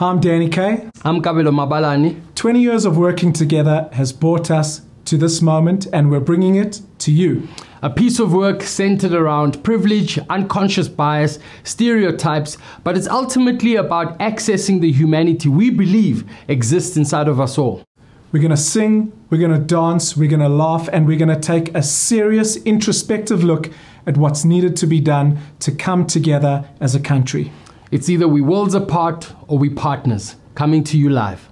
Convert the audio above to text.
I'm Danny Kay. I'm Kabelo Mabalani. 20 years of working together has brought us to this moment, and we're bringing it to you. A piece of work centered around privilege, unconscious bias, stereotypes, but it's ultimately about accessing the humanity we believe exists inside of us all. We're going to sing, we're going to dance, we're going to laugh, and we're going to take a serious, introspective look at what's needed to be done to come together as a country. It's either we worlds apart or we partners coming to you live.